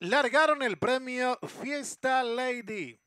largaron el premio Fiesta Lady.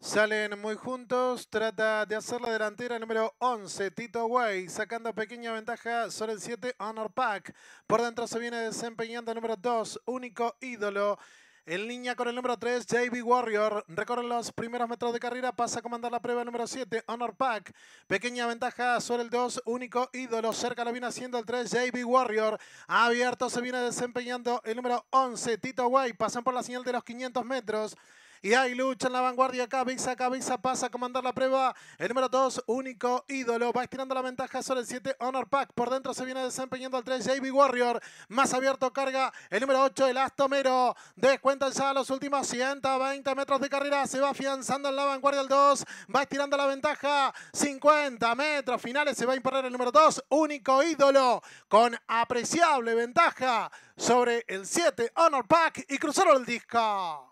Salen muy juntos, trata de hacer la delantera el número 11, Tito Way, sacando pequeña ventaja sobre el 7, Honor Pack. Por dentro se viene desempeñando número 2, Único Ídolo. En línea con el número 3, JB Warrior. Recorre los primeros metros de carrera. Pasa a comandar la prueba número 7, Honor Pack. Pequeña ventaja sobre el 2, único ídolo. Cerca lo viene haciendo el 3, JB Warrior. Abierto se viene desempeñando el número 11, Tito White, Pasan por la señal de los 500 metros. Y hay lucha en la vanguardia. Cabeza, cabeza, pasa a comandar la prueba. El número 2, único ídolo. Va estirando la ventaja sobre el 7, Honor Pack. Por dentro se viene desempeñando el 3, JB Warrior. Más abierto carga el número 8, el Astomero. Descuentan ya los últimos 120 metros de carrera. Se va afianzando en la vanguardia el 2. Va estirando la ventaja. 50 metros finales se va a imponer el número 2, único ídolo. Con apreciable ventaja sobre el 7, Honor Pack. Y cruzaron el disco.